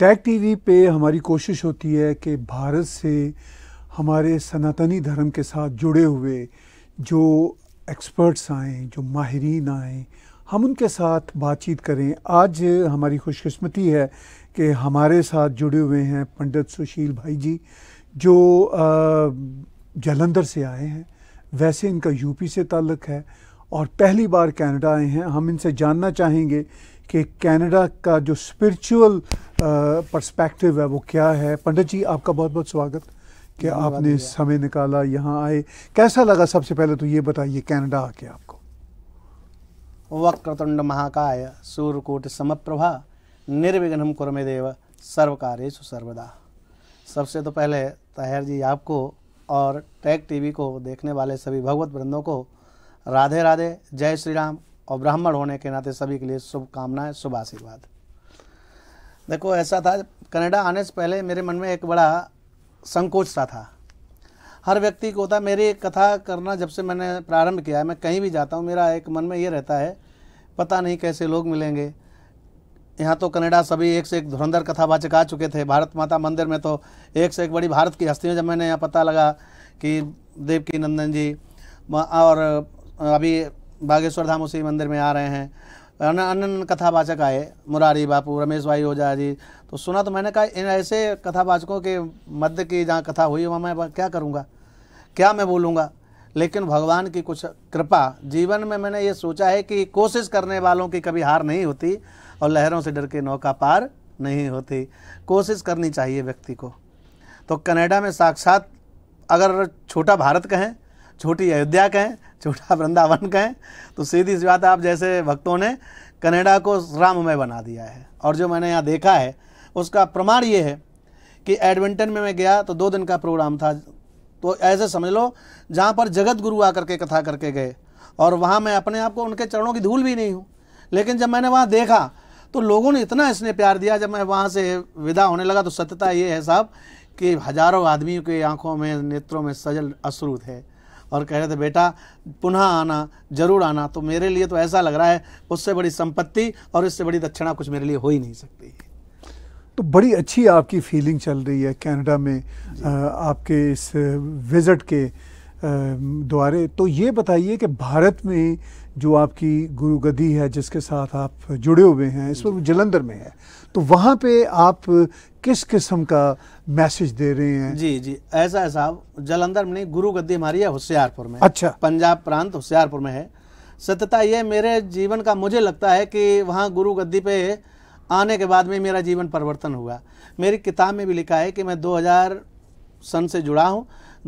tag TV पे हमारी कोशिश होती है कि भारत से हमारे सनातनी धर्म के साथ जुड़े हुए जो एक्सपर्ट्स आए जो माहरीन आए हम उनके साथ बातचीत करें आज हमारी खुशकस्मती है कि हमारे साथ जुड़े हुए हैं पंडित सुशील भाई जी जो जलंधर से आए हैं वैसे इनका यूपी से ताल्लुक़ है और पहली बार कनाडा आए हैं हम इनसे जानना चाहेंगे कि कनाडा का जो स्पिरिचुअल पर्सपेक्टिव है वो क्या है पंडित जी आपका बहुत बहुत स्वागत कि आपने समय निकाला यहाँ आए कैसा लगा सबसे पहले तो ये बताइए कनाडा आके आपको वक्रतुंड महाकाय सूर्यकोट समप्रभा निर्विघ्नम कुरमे देव सर्व कार्यु सर्वदा सबसे तो पहले ताहिर जी आपको और टैग टीवी को देखने वाले सभी भगवत वृंदों को राधे राधे जय श्री राम और ब्राह्मण होने के नाते सभी के लिए शुभकामनाएं शुभ आशीर्वाद देखो ऐसा था कनाडा आने से पहले मेरे मन में एक बड़ा संकोच सा था हर व्यक्ति को होता मेरी कथा करना जब से मैंने प्रारंभ किया है मैं कहीं भी जाता हूँ मेरा एक मन में ये रहता है पता नहीं कैसे लोग मिलेंगे यहाँ तो कनाडा सभी एक से एक धुरंधर कथावाचक आ चुके थे भारत माता मंदिर में तो एक से एक बड़ी भारत की हस्तियों जब मैंने यहाँ पता लगा कि देवकी नंदन जी और अभी बागेश्वर धाम उसी मंदिर में आ रहे हैं अन्य अन्य कथावाचक आए मुरारी बापू रमेश भाई ओझा जी तो सुना तो मैंने कहा इन ऐसे कथावाचकों के मध्य की जहाँ कथा हुई वहाँ मैं क्या करूँगा क्या मैं बोलूँगा लेकिन भगवान की कुछ कृपा जीवन में मैंने ये सोचा है कि कोशिश करने वालों की कभी हार नहीं होती और लहरों से डर के नौका पार नहीं होती कोशिश करनी चाहिए व्यक्ति को तो कनाडा में साक्षात अगर छोटा भारत कहें छोटी अयोध्या कहें छोटा वृंदावन कहें तो सीधी सी बात आप जैसे भक्तों ने कनेडा को राममय बना दिया है और जो मैंने यहाँ देखा है उसका प्रमाण ये है कि एडमिंटन में मैं गया तो दो दिन का प्रोग्राम था तो ऐसे समझ लो जहाँ पर जगत गुरु आकर के कथा करके गए और वहाँ मैं अपने आप को उनके चरणों की धूल भी नहीं हूँ लेकिन जब मैंने वहाँ देखा तो लोगों ने इतना इसने प्यार दिया जब मैं वहाँ से विदा होने लगा तो सत्यता ये है साहब कि हजारों आदमियों के आंखों में नेत्रों में सजल अश्रु थे और कह रहे थे बेटा पुनः आना जरूर आना तो मेरे लिए तो ऐसा लग रहा है उससे बड़ी संपत्ति और इससे बड़ी दक्षिणा कुछ मेरे लिए हो ही नहीं सकती तो बड़ी अच्छी आपकी फीलिंग चल रही है कनाडा में आपके इस विज़िट के द्वारे तो ये बताइए कि भारत में जो आपकी गुरुगदी है जिसके साथ आप जुड़े हुए हैं इस वक्त जलंधर में है तो वहाँ पे आप किस किस्म का मैसेज दे रहे हैं जी जी ऐसा है साहब जलंधर में नहीं गुरु गद्दी हमारी है होशियारपुर में अच्छा पंजाब प्रांत होशियारपुर में है सत्यता ये मेरे जीवन का मुझे लगता है कि वहाँ गुरु गद्दी पे आने के बाद में मेरा जीवन परिवर्तन हुआ मेरी किताब में भी लिखा है कि मैं 2000 सन से जुड़ा हूँ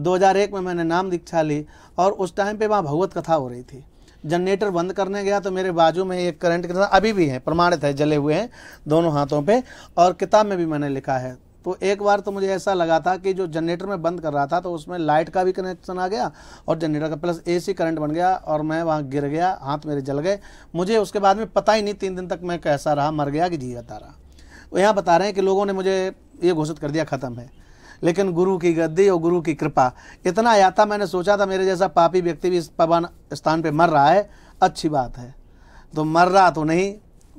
2001 में मैंने नाम दीक्षा ली और उस टाइम पे वहाँ भगवत कथा हो रही थी जनरेटर बंद करने गया तो मेरे बाजू में एक करंट के साथ अभी भी है प्रमाणित है जले हुए हैं दोनों हाथों पे और किताब में भी मैंने लिखा है तो एक बार तो मुझे ऐसा लगा था कि जो जनरेटर में बंद कर रहा था तो उसमें लाइट का भी कनेक्शन आ गया और जनरेटर का प्लस एसी करंट बन गया और मैं वहाँ गिर गया हाथ मेरे जल गए मुझे उसके बाद में पता ही नहीं तीन दिन तक मैं कैसा रहा मर गया कि जी बता रहा तो यहाँ बता रहे हैं कि लोगों ने मुझे ये घोषित कर दिया ख़त्म है लेकिन गुरु की गद्दी और गुरु की कृपा इतना था मैंने सोचा था मेरे जैसा पापी व्यक्ति भी इस पवन स्थान पर मर रहा है अच्छी बात है तो मर रहा तो नहीं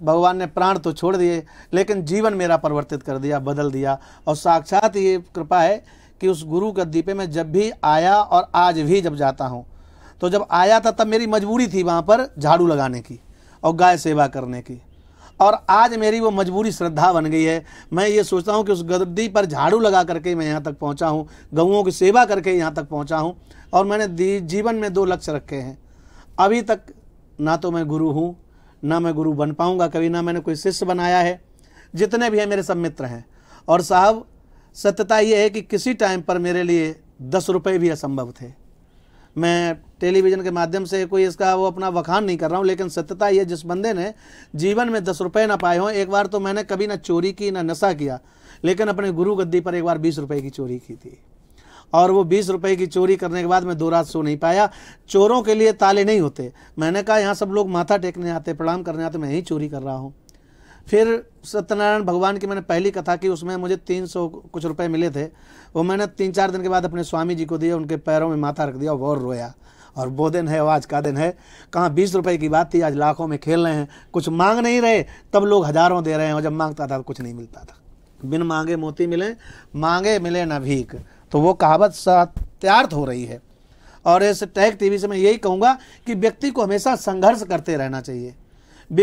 भगवान ने प्राण तो छोड़ दिए लेकिन जीवन मेरा परिवर्तित कर दिया बदल दिया और साक्षात ये कृपा है कि उस गुरु गद्दी पे मैं जब भी आया और आज भी जब जाता हूँ तो जब आया था तब मेरी मजबूरी थी वहाँ पर झाड़ू लगाने की और गाय सेवा करने की और आज मेरी वो मजबूरी श्रद्धा बन गई है मैं ये सोचता हूँ कि उस गद्दी पर झाड़ू लगा करके मैं यहाँ तक पहुँचा हूँ गऊँ की सेवा करके यहाँ तक पहुँचा हूँ और मैंने जीवन में दो लक्ष्य रखे हैं अभी तक ना तो मैं गुरु हूँ ना मैं गुरु बन पाऊँगा कभी ना मैंने कोई शिष्य बनाया है जितने भी हैं मेरे सब मित्र हैं और साहब सत्यता ये है कि किसी टाइम पर मेरे लिए दस रुपये भी असंभव थे मैं टेलीविज़न के माध्यम से कोई इसका वो अपना वखान नहीं कर रहा हूँ लेकिन सत्यता ये जिस बंदे ने जीवन में दस रुपये ना पाए हों एक बार तो मैंने कभी ना चोरी की ना नशा किया लेकिन अपने गुरु गद्दी पर एक बार बीस रुपये की चोरी की थी और वो बीस रुपए की चोरी करने के बाद मैं दो रात सो नहीं पाया चोरों के लिए ताले नहीं होते मैंने कहा यहाँ सब लोग माथा टेकने आते प्रणाम करने आते मैं यही चोरी कर रहा हूँ फिर सत्यनारायण भगवान की मैंने पहली कथा की उसमें मुझे तीन सौ कुछ रुपए मिले थे वो मैंने तीन चार दिन के बाद अपने स्वामी जी को दिए उनके पैरों में माथा रख दिया और रोया और वो दिन है आज का दिन है कहाँ बीस रुपए की बात थी आज लाखों में खेल रहे हैं कुछ मांग नहीं रहे तब लोग हजारों दे रहे हैं और जब मांगता था तो कुछ नहीं मिलता था बिन मांगे मोती मिले मांगे मिले ना भीख तो वो कहावत सत्यार्थ हो रही है और इस टैग टीवी से मैं यही कहूँगा कि व्यक्ति को हमेशा संघर्ष करते रहना चाहिए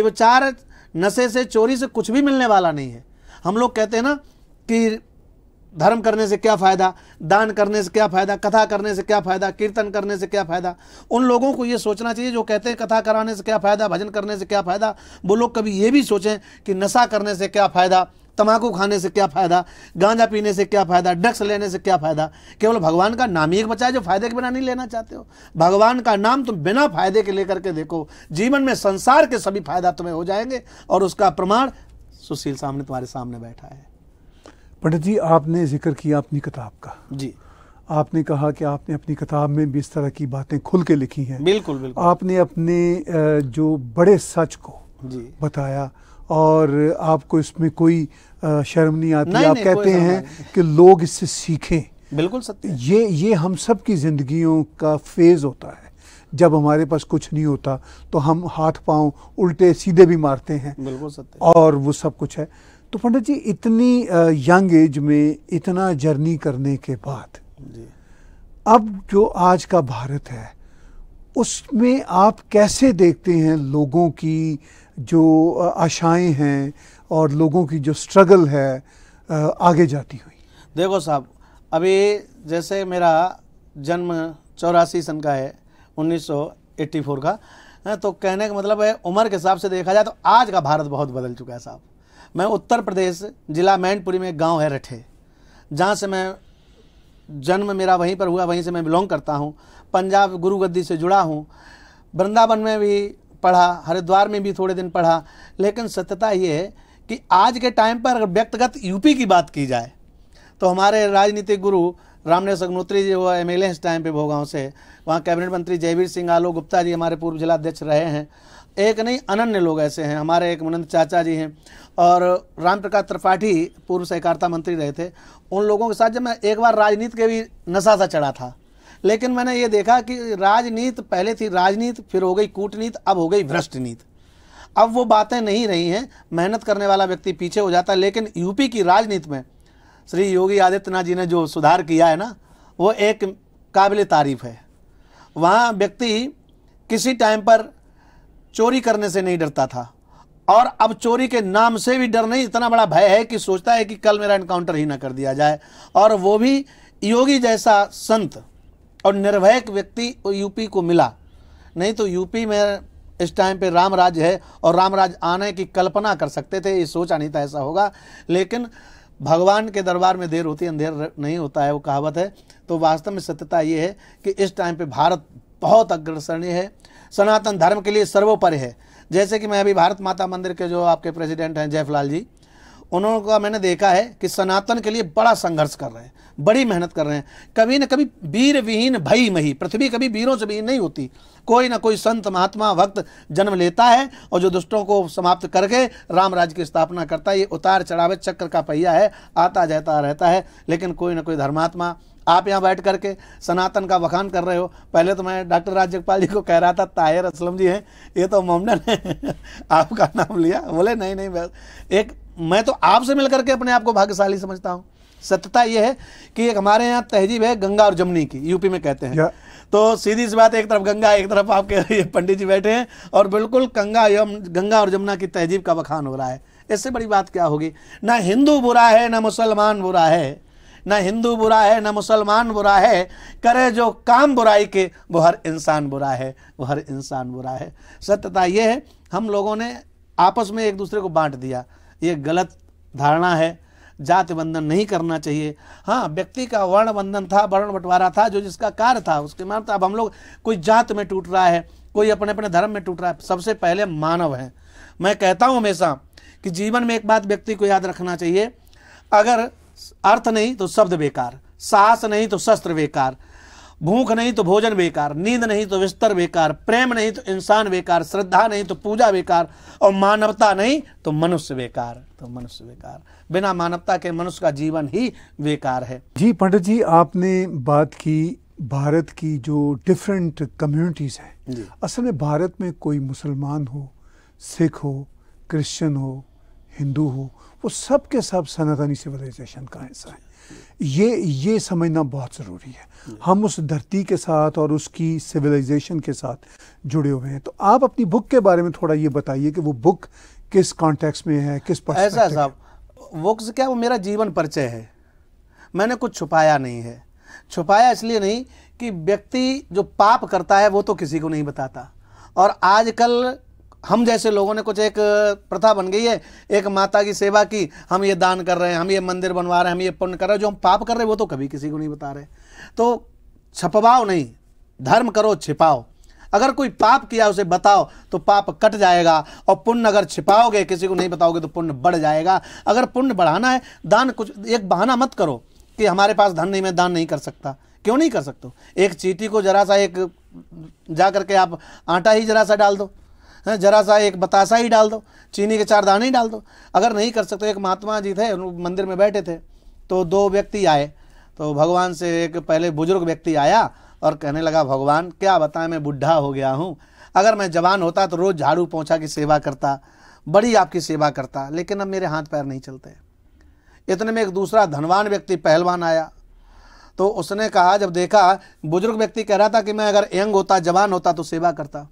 विचार नशे से चोरी से कुछ भी मिलने वाला नहीं है हम लोग कहते हैं ना कि धर्म करने से क्या फ़ायदा दान करने से क्या फ़ायदा कथा करने से क्या फ़ायदा कीर्तन करने से क्या फ़ायदा उन लोगों को ये सोचना चाहिए जो कहते हैं कथा कराने से क्या फ़ायदा भजन करने से क्या फ़ायदा वो लोग कभी ये भी सोचें कि नशा करने से क्या फ़ायदा तम्बाकू खाने से क्या फ़ायदा गांजा पीने से क्या फ़ायदा ड्रग्स लेने से क्या फ़ायदा केवल भगवान का नाम ही एक बचा है जो फ़ायदे के बिना नहीं लेना चाहते हो भगवान का नाम तुम बिना फ़ायदे के लेकर के देखो जीवन में संसार के सभी फ़ायदा तुम्हें हो जाएंगे और उसका प्रमाण सुशील सामने तुम्हारे सामने बैठा है पंडित जी आपने जिक्र किया अपनी किताब का जी आपने कहा कि आपने अपनी किताब में भी इस तरह की बातें खुल के लिखी हैं बिल्कुल बिल्कुल आपने अपने जो बड़े सच को जी बताया और आपको इसमें कोई शर्म नहीं आती नहीं, आप नहीं, कहते हैं कि लोग इससे सीखें बिल्कुल सत्य ये ये हम सब की ज़िंदगियों का फेज़ होता है जब हमारे पास कुछ नहीं होता तो हम हाथ पांव उल्टे सीधे भी मारते हैं बिल्कुल सत्य और वो सब कुछ है तो पंडित जी इतनी यंग एज में इतना जर्नी करने के बाद अब जो आज का भारत है उसमें आप कैसे देखते हैं लोगों की जो आशाएं हैं और लोगों की जो स्ट्रगल है आगे जाती हुई देखो साहब अभी जैसे मेरा जन्म चौरासी सन का है 1984 का है तो कहने का मतलब है उम्र के हिसाब से देखा जाए तो आज का भारत बहुत बदल चुका है साहब मैं उत्तर प्रदेश जिला मैनपुरी में एक गाँव है रठे जहाँ से मैं जन्म मेरा वहीं पर हुआ वहीं से मैं बिलोंग करता हूँ पंजाब गुरुगद्दी से जुड़ा हूँ वृंदावन में भी पढ़ा हरिद्वार में भी थोड़े दिन पढ़ा लेकिन सत्यता ये है कि आज के टाइम पर अगर व्यक्तिगत यूपी की बात की जाए तो हमारे राजनीतिक गुरु रामनेश अग्नोत्री जी वो एम एल इस टाइम पे भोगाँव से वहाँ कैबिनेट मंत्री जयवीर सिंह आलो गुप्ता जी हमारे पूर्व जिलाध्यक्ष रहे हैं एक नहीं अनन्य लोग ऐसे हैं हमारे एक मनंद चाचा जी हैं और राम प्रकाश त्रिपाठी पूर्व सहकारिता मंत्री रहे थे उन लोगों के साथ जब मैं एक बार राजनीति के भी नशा सा चढ़ा था लेकिन मैंने ये देखा कि राजनीति पहले थी राजनीति फिर हो गई कूटनीति अब हो गई भ्रष्ट नीति अब वो बातें नहीं रही हैं मेहनत करने वाला व्यक्ति पीछे हो जाता है लेकिन यूपी की राजनीति में श्री योगी आदित्यनाथ जी ने जो सुधार किया है ना वो एक काबिल तारीफ है वहाँ व्यक्ति किसी टाइम पर चोरी करने से नहीं डरता था और अब चोरी के नाम से भी डर नहीं इतना बड़ा भय है कि सोचता है कि कल मेरा इनकाउंटर ही ना कर दिया जाए और वो भी योगी जैसा संत और निर्भयक व्यक्ति यूपी को मिला नहीं तो यूपी में इस टाइम पे राम राज्य है और राम राज आने की कल्पना कर सकते थे ये सोचा नहीं था ऐसा होगा लेकिन भगवान के दरबार में देर होती है अंधेर नहीं होता है वो कहावत है तो वास्तव में सत्यता ये है कि इस टाइम पे भारत बहुत अग्रसरणीय है सनातन धर्म के लिए सर्वोपरि है जैसे कि मैं अभी भारत माता मंदिर के जो आपके प्रेसिडेंट हैं जयफलाल जी उन्होंने का मैंने देखा है कि सनातन के लिए बड़ा संघर्ष कर रहे हैं बड़ी मेहनत कर रहे हैं कभी न कभी वीर विहीन भई मही पृथ्वी कभी वीरों से विहीन नहीं होती कोई ना कोई संत महात्मा भक्त जन्म लेता है और जो दुष्टों को समाप्त करके राम राज्य की स्थापना करता है ये उतार चढ़ावे चक्र का पहिया है आता जाता रहता है लेकिन कोई ना कोई धर्मात्मा आप यहाँ बैठ करके सनातन का बखान कर रहे हो पहले तो मैं डॉक्टर राज्यपाल जी को कह रहा था ताहिर असलम जी हैं ये तो मोमन है आपका नाम लिया बोले नहीं नहीं बस एक मैं तो आपसे मिलकर के अपने आप को भाग्यशाली समझता हूँ सत्यता यह है कि एक हमारे यहाँ तहजीब है गंगा और जमुनी की यूपी में कहते हैं तो सीधी सी बात एक तरफ गंगा एक तरफ आपके पंडित जी बैठे हैं और बिल्कुल गंगा यम गंगा और जमुना की तहजीब का बखान हो रहा है इससे बड़ी बात क्या होगी ना हिंदू बुरा है ना मुसलमान बुरा है ना हिंदू बुरा है ना मुसलमान बुरा है करे जो काम बुराई के वो हर इंसान बुरा है वो हर इंसान बुरा है सत्यता ये है हम लोगों ने आपस में एक दूसरे को बांट दिया ये गलत धारणा है जाति बंधन नहीं करना चाहिए हाँ व्यक्ति का वर्ण बंधन था वर्ण बंटवारा था जो जिसका कार्य था उसके मानते अब हम लोग कोई जात में टूट रहा है कोई अपने अपने धर्म में टूट रहा है सबसे पहले मानव है मैं कहता हूँ हमेशा कि जीवन में एक बात व्यक्ति को याद रखना चाहिए अगर अर्थ नहीं तो शब्द बेकार साहस नहीं तो शस्त्र बेकार भूख नहीं तो भोजन बेकार नींद नहीं तो बिस्तर बेकार प्रेम नहीं तो इंसान बेकार श्रद्धा नहीं तो पूजा बेकार और मानवता नहीं तो मनुष्य बेकार तो मनुष्य बेकार बिना मानवता के मनुष्य का जीवन ही बेकार है जी पंडित जी आपने बात की भारत की जो डिफरेंट कम्युनिटीज़ है असल में भारत में कोई मुसलमान हो सिख हो क्रिश्चियन हो हिंदू हो वो सब के सब सनातनी सिविलाइजेशन का हिस्सा है ये ये समझना बहुत ज़रूरी है हम उस धरती के साथ और उसकी सिविलाइजेशन के साथ जुड़े हुए हैं तो आप अपनी बुक के बारे में थोड़ा ये बताइए कि वो बुक किस कॉन्टेक्स में है किस ऐसा साहब बुक्स क्या वो मेरा जीवन परिचय है मैंने कुछ छुपाया नहीं है छुपाया इसलिए नहीं कि व्यक्ति जो पाप करता है वो तो किसी को नहीं बताता और आजकल हम जैसे लोगों ने कुछ एक प्रथा बन गई है एक माता की सेवा की हम ये दान कर रहे हैं हम ये मंदिर बनवा रहे हैं हम ये पुण्य कर रहे हैं जो हम पाप कर रहे हैं वो तो कभी किसी को नहीं बता रहे तो छपवाओ नहीं धर्म करो छिपाओ अगर कोई पाप किया उसे बताओ तो पाप कट जाएगा और पुण्य अगर छिपाओगे किसी को नहीं बताओगे तो पुण्य बढ़ जाएगा अगर पुण्य बढ़ाना है दान कुछ एक बहाना मत करो कि हमारे पास धन नहीं मैं दान नहीं कर सकता क्यों नहीं कर सकते एक चीटी को जरा सा एक जा करके आप आटा ही जरा सा डाल दो जरा सा एक बतासा ही डाल दो चीनी के चार दाने ही डाल दो अगर नहीं कर सकते एक महात्मा जी थे मंदिर में बैठे थे तो दो व्यक्ति आए तो भगवान से एक पहले बुजुर्ग व्यक्ति आया और कहने लगा भगवान क्या बताएं मैं बुढ़ा हो गया हूँ अगर मैं जवान होता तो रोज़ झाड़ू पोछा की सेवा करता बड़ी आपकी सेवा करता लेकिन अब मेरे हाथ पैर नहीं चलते इतने में एक दूसरा धनवान व्यक्ति पहलवान आया तो उसने कहा जब देखा बुजुर्ग व्यक्ति कह रहा था कि मैं अगर यंग होता जवान होता तो सेवा करता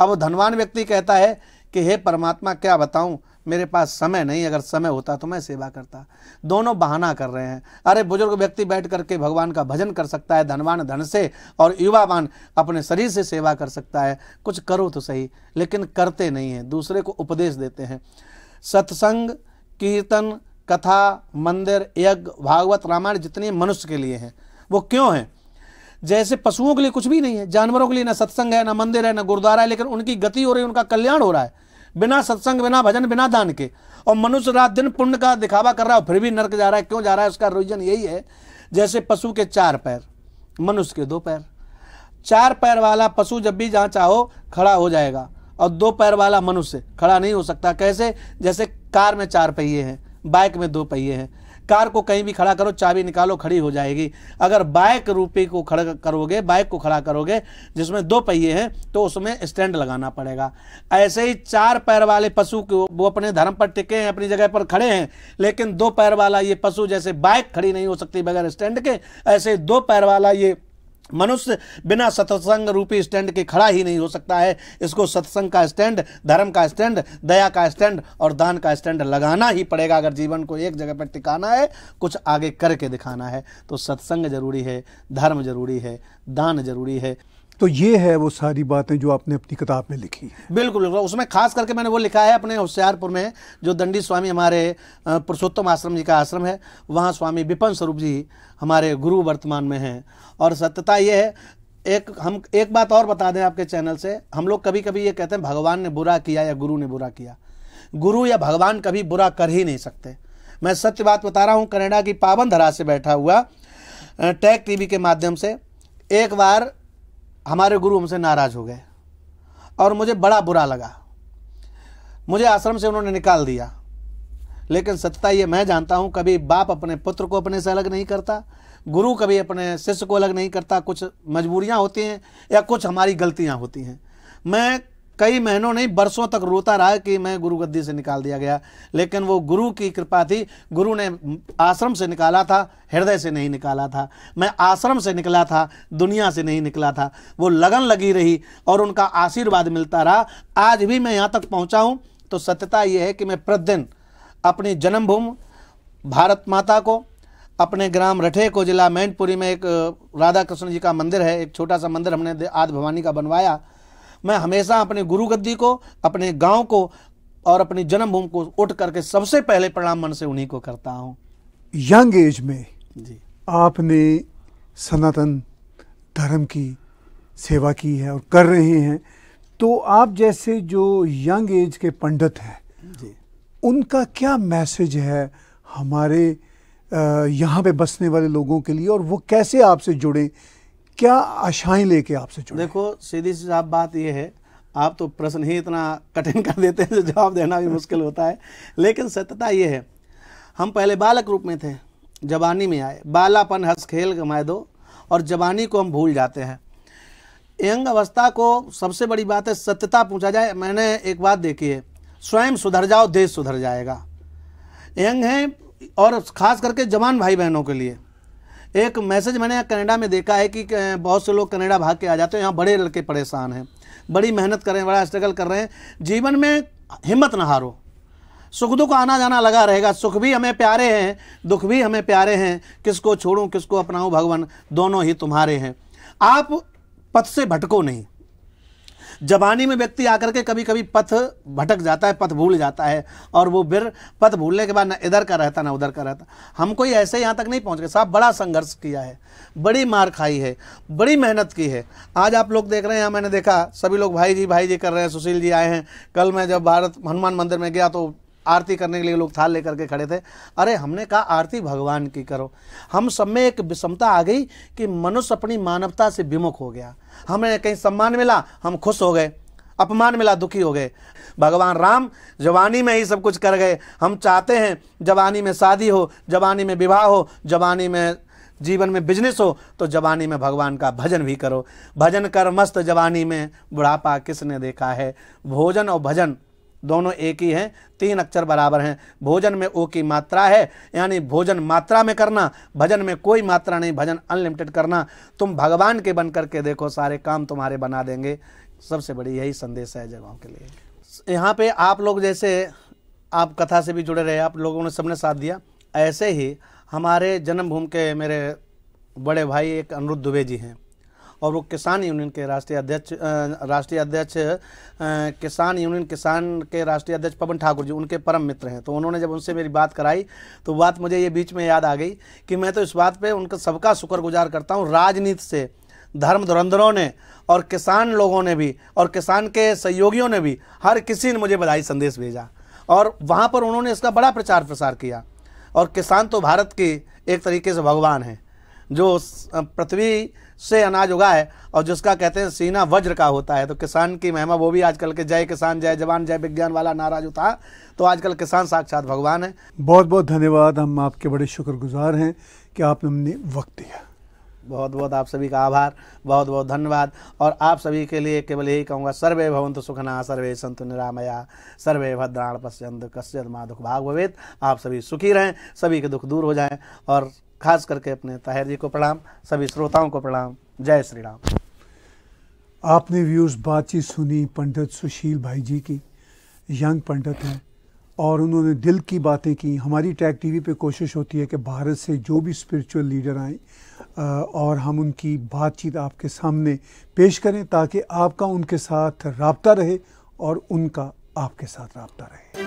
अब धनवान व्यक्ति कहता है कि हे परमात्मा क्या बताऊँ मेरे पास समय नहीं अगर समय होता तो मैं सेवा करता दोनों बहाना कर रहे हैं अरे बुजुर्ग व्यक्ति बैठ करके भगवान का भजन कर सकता है धनवान धन से और युवावान अपने शरीर से सेवा कर सकता है कुछ करो तो सही लेकिन करते नहीं हैं दूसरे को उपदेश देते हैं सत्संग कीर्तन कथा मंदिर यज्ञ भागवत रामायण जितने मनुष्य के लिए हैं वो क्यों हैं जैसे पशुओं के लिए कुछ भी नहीं है जानवरों के लिए ना सत्संग है ना मंदिर है ना गुरुद्वारा है लेकिन उनकी गति हो रही है उनका कल्याण हो रहा है बिना सत्संग बिना भजन बिना दान के और मनुष्य रात दिन पुण्य का दिखावा कर रहा है फिर भी नरक जा रहा है क्यों जा रहा है उसका रीजन यही है जैसे पशु के चार पैर मनुष्य के दो पैर चार पैर वाला पशु जब भी जहाँ चाहो खड़ा हो जाएगा और दो पैर वाला मनुष्य खड़ा नहीं हो सकता कैसे जैसे कार में चार पहिए हैं बाइक में दो पहिए हैं कार को कहीं भी खड़ा करो चाबी निकालो खड़ी हो जाएगी अगर बाइक रूपी को खड़ा करोगे बाइक को खड़ा करोगे जिसमें दो पहिए हैं तो उसमें स्टैंड लगाना पड़ेगा ऐसे ही चार पैर वाले पशु को वो अपने धर्म पर टिके हैं अपनी जगह पर खड़े हैं लेकिन दो पैर वाला ये पशु जैसे बाइक खड़ी नहीं हो सकती बगैर स्टैंड के ऐसे दो पैर वाला ये मनुष्य बिना सत्संग रूपी स्टैंड के खड़ा ही नहीं हो सकता है इसको सत्संग का स्टैंड धर्म का स्टैंड दया का स्टैंड और दान का स्टैंड लगाना ही पड़ेगा अगर जीवन को एक जगह पर टिकाना है कुछ आगे करके दिखाना है तो सत्संग जरूरी है धर्म जरूरी है दान जरूरी है तो ये है वो सारी बातें जो आपने अपनी किताब में लिखी है बिल्कुल बिल्कुल उसमें खास करके मैंने वो लिखा है अपने होशियारपुर में जो दंडी स्वामी हमारे पुरुषोत्तम आश्रम जी का आश्रम है वहाँ स्वामी विपन स्वरूप जी हमारे गुरु वर्तमान में हैं और सत्यता ये है एक हम एक बात और बता दें आपके चैनल से हम लोग कभी कभी ये कहते हैं भगवान ने बुरा किया या गुरु ने बुरा किया गुरु या भगवान कभी बुरा कर ही नहीं सकते मैं सत्य बात बता रहा हूँ कनाडा की पावन धरा से बैठा हुआ टैग टीवी के माध्यम से एक बार हमारे गुरु हमसे नाराज़ हो गए और मुझे बड़ा बुरा लगा मुझे आश्रम से उन्होंने निकाल दिया लेकिन सत्ता ये मैं जानता हूँ कभी बाप अपने पुत्र को अपने से अलग नहीं करता गुरु कभी अपने शिष्य को अलग नहीं करता कुछ मजबूरियाँ होती हैं या कुछ हमारी गलतियाँ होती हैं मैं कई महीनों नहीं बरसों तक रोता रहा कि मैं गुरु गद्दी से निकाल दिया गया लेकिन वो गुरु की कृपा थी गुरु ने आश्रम से निकाला था हृदय से नहीं निकाला था मैं आश्रम से निकला था दुनिया से नहीं निकला था वो लगन लगी रही और उनका आशीर्वाद मिलता रहा आज भी मैं यहाँ तक पहुँचा हूँ तो सत्यता ये है कि मैं प्रतिदिन अपनी जन्मभूमि भारत माता को अपने ग्राम रठे को जिला मैनपुरी में एक राधा कृष्ण जी का मंदिर है एक छोटा सा मंदिर हमने आदि भवानी का बनवाया मैं हमेशा अपने गुरु गद्दी को अपने गांव को और अपनी जन्मभूमि को उठ करके सबसे पहले प्रणाम मन से उन्हीं को करता हूं यंग एज में जी आपने सनातन धर्म की सेवा की है और कर रहे हैं तो आप जैसे जो यंग एज के पंडित हैं उनका क्या मैसेज है हमारे यहाँ पे बसने वाले लोगों के लिए और वो कैसे आपसे जुड़े क्या आशाएं लेके आपसे जुड़े देखो सीधी सी साफ बात यह है आप तो प्रश्न ही इतना कठिन कर देते हैं जो तो जवाब देना भी मुश्किल होता है लेकिन सत्यता ये है हम पहले बालक रूप में थे जवानी में आए बालापन हंस खेल गमाए दो और जवानी को हम भूल जाते हैं यंग अवस्था को सबसे बड़ी बात है सत्यता पूछा जाए मैंने एक बात देखी है स्वयं सुधर जाओ देश सुधर जाएगा यंग हैं और ख़ास करके जवान भाई बहनों के लिए एक मैसेज मैंने कनाडा में देखा है कि बहुत से लोग कनाडा भाग के आ जाते हैं यहाँ बड़े लड़के परेशान हैं बड़ी मेहनत कर रहे हैं बड़ा स्ट्रगल कर रहे हैं जीवन में हिम्मत न हारो सुख दुख आना जाना लगा रहेगा सुख भी हमें प्यारे हैं दुख भी हमें प्यारे हैं किसको छोड़ूं किसको अपनाऊं भगवान दोनों ही तुम्हारे हैं आप पथ से भटको नहीं जबानी में व्यक्ति आकर के कभी कभी पथ भटक जाता है पथ भूल जाता है और वो फिर पथ भूलने के बाद ना इधर का रहता ना उधर का रहता हम कोई ऐसे यहाँ तक नहीं पहुँच गए साहब बड़ा संघर्ष किया है बड़ी मार खाई है बड़ी मेहनत की है आज आप लोग देख रहे हैं यहाँ मैंने देखा सभी लोग भाई जी भाई जी कर रहे हैं सुशील जी आए हैं कल मैं जब भारत हनुमान मंदिर में गया तो आरती करने के लिए लोग थाल लेकर के खड़े थे अरे हमने कहा आरती भगवान की करो हम सब में एक विषमता आ गई कि मनुष्य अपनी मानवता से विमुख हो गया हमें कहीं सम्मान मिला हम खुश हो गए अपमान मिला दुखी हो गए भगवान राम जवानी में ही सब कुछ कर गए हम चाहते हैं जवानी में शादी हो जवानी में विवाह हो जवानी में जीवन में बिजनेस हो तो जवानी में भगवान का भजन भी करो भजन कर मस्त जवानी में बुढ़ापा किसने देखा है भोजन और भजन दोनों एक ही हैं तीन अक्षर बराबर हैं भोजन में ओ की मात्रा है यानी भोजन मात्रा में करना भजन में कोई मात्रा नहीं भजन अनलिमिटेड करना तुम भगवान के बन करके देखो सारे काम तुम्हारे बना देंगे सबसे बड़ी यही संदेश है जगहों के लिए यहाँ पे आप लोग जैसे आप कथा से भी जुड़े रहे आप लोगों ने सबने साथ दिया ऐसे ही हमारे जन्मभूमि के मेरे बड़े भाई एक अनुरुद्ध दुबे जी हैं और वो किसान यूनियन के राष्ट्रीय अध्यक्ष राष्ट्रीय अध्यक्ष किसान यूनियन किसान के राष्ट्रीय अध्यक्ष पवन ठाकुर जी उनके परम मित्र हैं तो उन्होंने जब उनसे मेरी बात कराई तो बात मुझे ये बीच में याद आ गई कि मैं तो इस बात पर उनका सबका शुक्रगुजार करता हूँ राजनीति से धर्म धुरंधरों ने और किसान लोगों ने भी और किसान के सहयोगियों ने भी हर किसी ने मुझे बधाई संदेश भेजा और वहाँ पर उन्होंने इसका बड़ा प्रचार प्रसार किया और किसान तो भारत के एक तरीके से भगवान हैं जो पृथ्वी से अनाज उगाए और जिसका कहते हैं सीना वज्र का होता है तो किसान की महिमा वो भी आजकल के जय किसान जय जवान जय विज्ञान वाला नारा जो था तो आजकल किसान साक्षात भगवान है बहुत बहुत धन्यवाद हम आपके बड़े शुक्रगुजार हैं कि आपने हमने वक्त दिया बहुत बहुत आप सभी का आभार बहुत बहुत धन्यवाद और आप सभी के लिए केवल यही कहूँगा सर्वे भवंत सुखना सर्वे संतु निरामया सर्वे भद्राण पश्यंत कश्यत माँ दुख भाग भवेद आप सभी सुखी रहें सभी के दुख दूर हो जाएं और खास करके अपने ताहिर जी को प्रणाम सभी श्रोताओं को प्रणाम जय श्री राम आपने व्यूज बातचीत सुनी पंडित सुशील भाई जी की यंग पंडित हैं और उन्होंने दिल की बातें की हमारी टैग टीवी पे कोशिश होती है कि भारत से जो भी स्पिरिचुअल लीडर आए और हम उनकी बातचीत आपके सामने पेश करें ताकि आपका उनके साथ रबता रहे और उनका आपके साथ रबता रहे